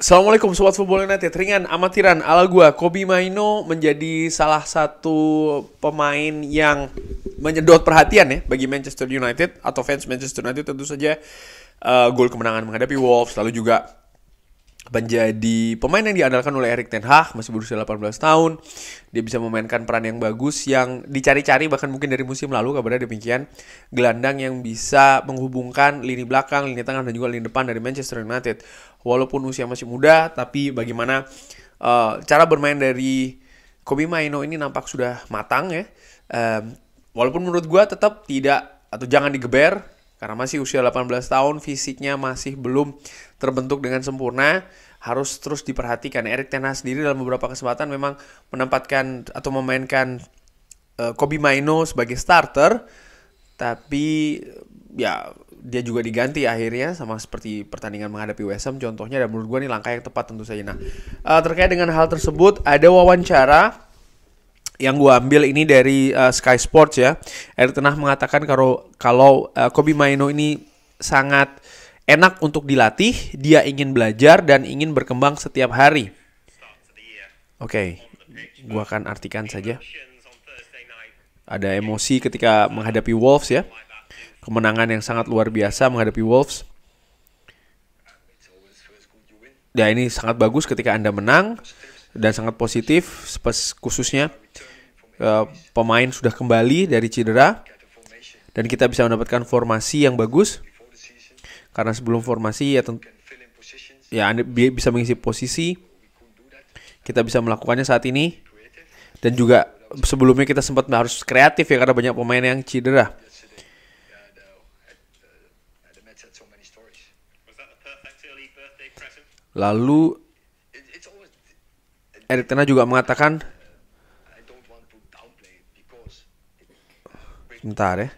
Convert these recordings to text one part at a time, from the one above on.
Assalamualaikum Sobat Football United Ringan amatiran ala gue Kobi Maino menjadi salah satu pemain yang menyedot perhatian ya bagi Manchester United atau fans Manchester United tentu saja uh, gol kemenangan menghadapi Wolves lalu juga menjadi pemain yang diandalkan oleh Erik Ten Hag masih berusia 18 tahun dia bisa memainkan peran yang bagus yang dicari-cari bahkan mungkin dari musim lalu kabarnya demikian gelandang yang bisa menghubungkan lini belakang lini tengah dan juga lini depan dari Manchester United walaupun usia masih muda tapi bagaimana uh, cara bermain dari Kobe Maino ini nampak sudah matang ya um, walaupun menurut gua tetap tidak atau jangan digeber karena masih usia 18 tahun, fisiknya masih belum terbentuk dengan sempurna, harus terus diperhatikan. Erik Ten Hag sendiri dalam beberapa kesempatan memang menempatkan atau memainkan uh, Kobe Maino sebagai starter, tapi ya dia juga diganti akhirnya sama seperti pertandingan menghadapi West Ham contohnya dan menurut gue ini langkah yang tepat tentu saja. Nah, uh, terkait dengan hal tersebut ada wawancara yang gue ambil ini dari uh, Sky Sports ya. Eric Tenah mengatakan kalau kalau uh, eh, Kobi Maino ini sangat enak untuk dilatih, dia ingin belajar dan ingin berkembang setiap hari. Oke, okay, gue akan artikan saja. Ada emosi ketika menghadapi Wolves ya. Kemenangan yang sangat luar biasa menghadapi Wolves. Ya ini sangat bagus ketika Anda menang dan sangat positif khususnya uh, pemain sudah kembali dari cedera dan kita bisa mendapatkan formasi yang bagus karena sebelum formasi ya ya Anda bisa mengisi posisi kita bisa melakukannya saat ini dan juga sebelumnya kita sempat harus kreatif ya karena banyak pemain yang cedera. Lalu Eric Tena juga mengatakan Sebentar ya.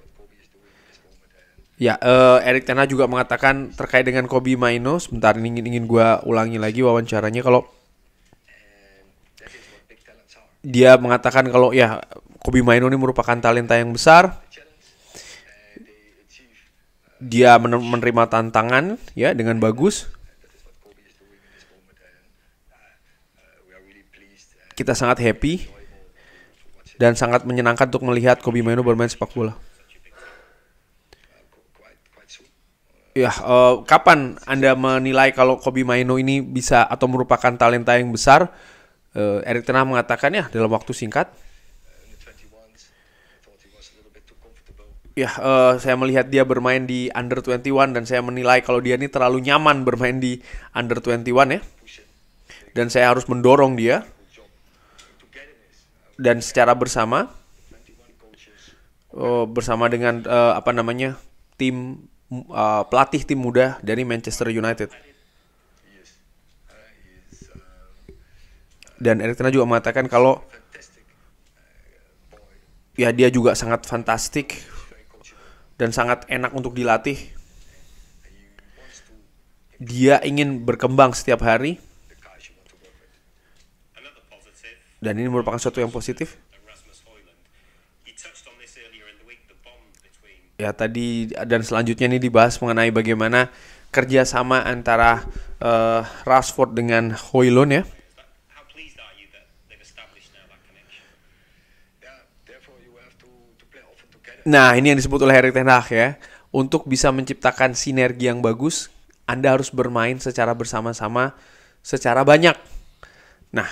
Ya, uh, Eric Tena juga mengatakan terkait dengan Kobe Maino. Sebentar ini ingin ingin gue ulangi lagi wawancaranya kalau dia mengatakan kalau ya Kobe Maino ini merupakan talenta yang besar. Dia menerima tantangan ya dengan bagus. kita sangat happy dan sangat menyenangkan untuk melihat Kobe Maino bermain sepak bola. Ya, uh, kapan Anda menilai kalau Kobe Maino ini bisa atau merupakan talenta yang besar? Uh, Erik Tenah mengatakan ya dalam waktu singkat. Ya, uh, saya melihat dia bermain di under 21 dan saya menilai kalau dia ini terlalu nyaman bermain di under 21 ya dan saya harus mendorong dia dan secara bersama uh, bersama dengan uh, apa namanya tim uh, pelatih tim muda dari Manchester United dan Erik tena juga mengatakan kalau ya dia juga sangat fantastik dan sangat enak untuk dilatih dia ingin berkembang setiap hari dan ini merupakan sesuatu yang positif ya tadi dan selanjutnya ini dibahas mengenai bagaimana kerjasama antara uh, Rashford dengan Hoylon ya Nah, ini yang disebut oleh Harry Ten Hag ya. Untuk bisa menciptakan sinergi yang bagus, Anda harus bermain secara bersama-sama, secara banyak. Nah,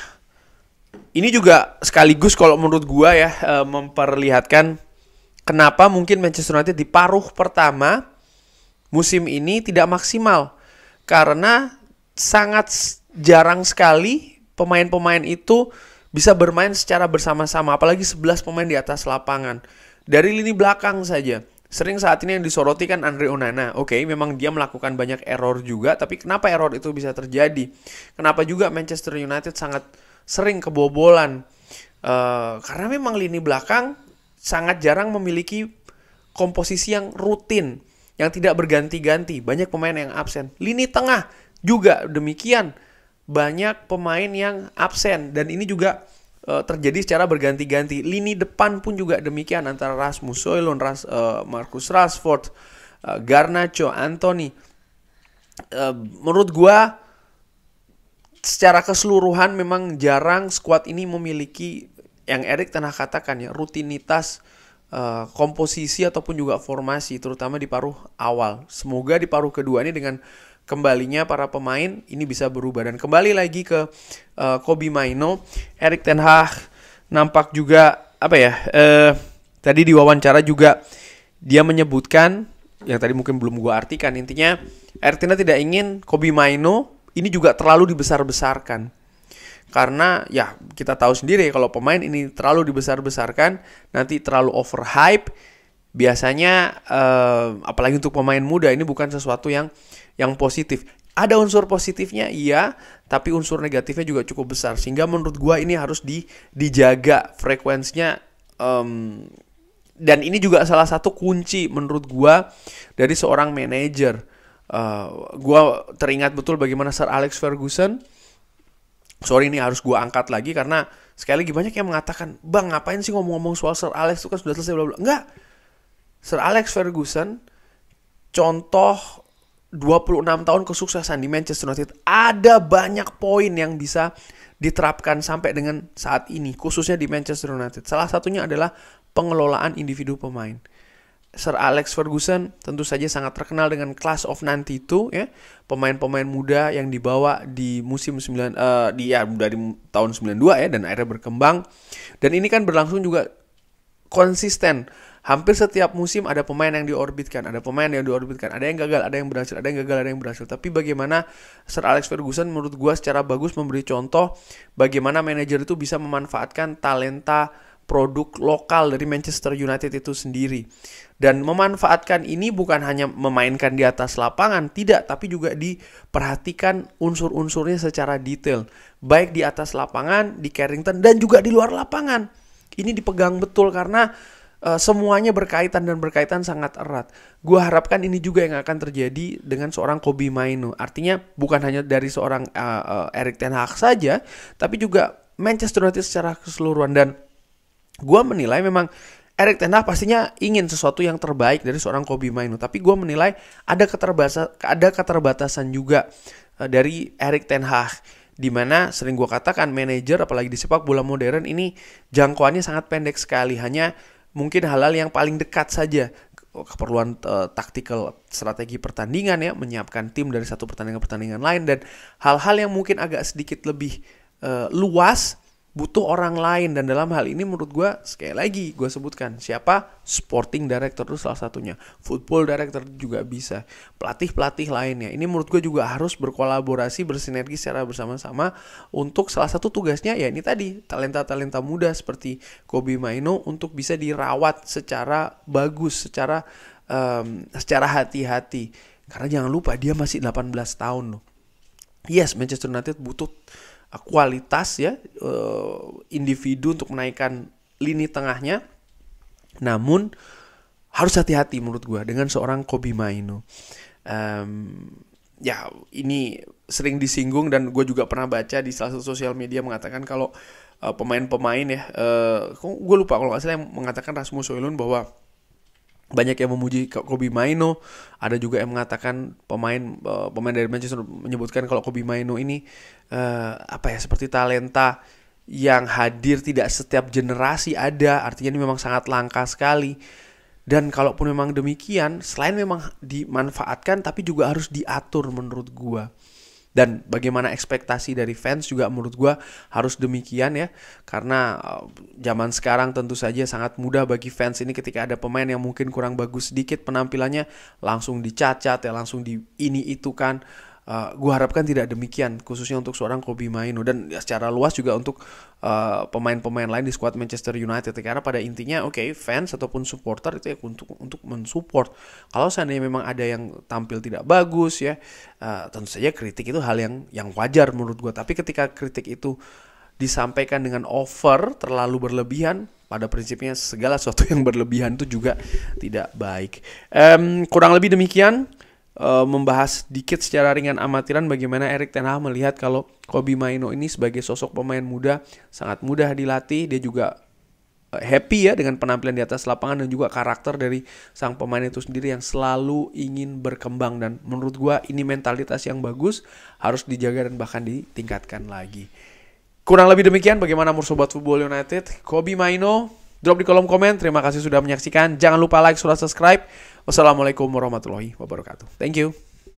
ini juga sekaligus kalau menurut gua ya e, memperlihatkan kenapa mungkin Manchester United di paruh pertama musim ini tidak maksimal karena sangat jarang sekali pemain-pemain itu bisa bermain secara bersama-sama apalagi 11 pemain di atas lapangan dari lini belakang saja sering saat ini yang disoroti kan Andre Onana oke okay, memang dia melakukan banyak error juga tapi kenapa error itu bisa terjadi kenapa juga Manchester United sangat sering kebobolan uh, karena memang lini belakang sangat jarang memiliki komposisi yang rutin yang tidak berganti-ganti banyak pemain yang absen lini tengah juga demikian banyak pemain yang absen dan ini juga uh, terjadi secara berganti-ganti lini depan pun juga demikian antara Rasmus Soylon, Ras, uh, Marcus Rashford, uh, Garnacho, Anthony. Uh, menurut gua secara keseluruhan memang jarang skuad ini memiliki yang Erik Tanah katakan ya rutinitas uh, komposisi ataupun juga formasi terutama di paruh awal. Semoga di paruh kedua ini dengan kembalinya para pemain ini bisa berubah dan kembali lagi ke uh, Kobe Maino, Erik Ten Hag nampak juga apa ya? Uh, tadi di wawancara juga dia menyebutkan yang tadi mungkin belum gue artikan intinya Ertina tidak ingin Kobe Maino ini juga terlalu dibesar-besarkan. Karena ya kita tahu sendiri kalau pemain ini terlalu dibesar-besarkan, nanti terlalu overhype, biasanya eh, apalagi untuk pemain muda ini bukan sesuatu yang yang positif. Ada unsur positifnya iya, tapi unsur negatifnya juga cukup besar sehingga menurut gua ini harus di dijaga frekuensinya um, dan ini juga salah satu kunci menurut gua dari seorang manajer uh, eh, gue teringat betul bagaimana Sir Alex Ferguson sorry ini harus gue angkat lagi karena sekali lagi banyak yang mengatakan bang ngapain sih ngomong-ngomong soal Sir Alex itu kan sudah selesai bla bla enggak Sir Alex Ferguson contoh 26 tahun kesuksesan di Manchester United ada banyak poin yang bisa diterapkan sampai dengan saat ini khususnya di Manchester United salah satunya adalah pengelolaan individu pemain Sir Alex Ferguson tentu saja sangat terkenal dengan Class of 92 ya, pemain-pemain muda yang dibawa di musim 9 uh, eh, di ya dari tahun 92 ya dan akhirnya berkembang. Dan ini kan berlangsung juga konsisten. Hampir setiap musim ada pemain yang diorbitkan, ada pemain yang diorbitkan, ada yang gagal, ada yang berhasil, ada yang gagal, ada yang berhasil. Tapi bagaimana Sir Alex Ferguson menurut gua secara bagus memberi contoh bagaimana manajer itu bisa memanfaatkan talenta produk lokal dari Manchester United itu sendiri. Dan memanfaatkan ini bukan hanya memainkan di atas lapangan, tidak, tapi juga diperhatikan unsur-unsurnya secara detail. Baik di atas lapangan, di Carrington, dan juga di luar lapangan. Ini dipegang betul karena uh, semuanya berkaitan dan berkaitan sangat erat. Gua harapkan ini juga yang akan terjadi dengan seorang Kobe Maino Artinya bukan hanya dari seorang uh, uh, Erik Ten Hag saja, tapi juga Manchester United secara keseluruhan dan gue menilai memang Erik Ten Hag pastinya ingin sesuatu yang terbaik dari seorang Kobe Mainu, tapi gue menilai ada keterbatasan ada keterbatasan juga eh, dari Erik Ten Hag dimana sering gue katakan manajer apalagi di sepak bola modern ini jangkauannya sangat pendek sekali hanya mungkin halal yang paling dekat saja oh, keperluan uh, taktikal strategi pertandingan ya menyiapkan tim dari satu pertandingan pertandingan lain dan hal-hal yang mungkin agak sedikit lebih uh, luas butuh orang lain dan dalam hal ini menurut gue sekali lagi gue sebutkan siapa sporting director itu salah satunya football director juga bisa pelatih pelatih lainnya ini menurut gue juga harus berkolaborasi bersinergi secara bersama-sama untuk salah satu tugasnya ya ini tadi talenta talenta muda seperti Kobe Maino untuk bisa dirawat secara bagus secara um, secara hati-hati karena jangan lupa dia masih 18 tahun loh yes Manchester United butuh kualitas ya eh, individu untuk menaikkan lini tengahnya. Namun harus hati-hati menurut gue dengan seorang Kobi Maino. Um, ya ini sering disinggung dan gue juga pernah baca di salah satu sosial media mengatakan kalau uh, pemain-pemain ya, uh, eh, gue lupa kalau nggak salah yang mengatakan Rasmus Soilun bahwa banyak yang memuji Kobe Maino, ada juga yang mengatakan pemain eh, pemain dari Manchester menyebutkan kalau Kobe Maino ini uh, apa ya seperti talenta yang hadir tidak setiap generasi ada, artinya ini memang sangat langka sekali. Dan kalaupun memang demikian, selain memang dimanfaatkan tapi juga harus diatur menurut gua dan bagaimana ekspektasi dari fans juga menurut gue harus demikian ya karena eh, zaman sekarang tentu saja sangat mudah bagi fans ini ketika ada pemain yang mungkin kurang bagus sedikit penampilannya langsung dicacat ya langsung di ini itu kan Uh, eh, gue harapkan tidak demikian khususnya untuk seorang Kobe Maino dan ya, secara luas juga untuk pemain eh, pemain-pemain lain di skuad Manchester United ya. karena pada intinya oke okay, fans ataupun supporter itu ya untuk untuk mensupport kalau seandainya memang ada yang tampil tidak bagus ya uh, tentu saja kritik itu hal yang yang wajar menurut gue tapi ketika kritik itu disampaikan dengan over terlalu berlebihan pada prinsipnya segala sesuatu yang berlebihan itu juga tidak baik um, kurang lebih demikian Eh, membahas sedikit secara ringan amatiran bagaimana Erik Ten Hag melihat kalau Kobi Maino ini sebagai sosok pemain muda sangat mudah dilatih, dia juga eh, happy ya dengan penampilan di atas lapangan dan juga karakter dari sang pemain itu sendiri yang selalu ingin berkembang dan menurut gua ini mentalitas yang bagus harus dijaga dan bahkan ditingkatkan lagi. Kurang lebih demikian bagaimana Mursobat Football United. Kobi Maino Drop di kolom komen. Terima kasih sudah menyaksikan. Jangan lupa like, sudah subscribe. Wassalamualaikum warahmatullahi wabarakatuh. Thank you.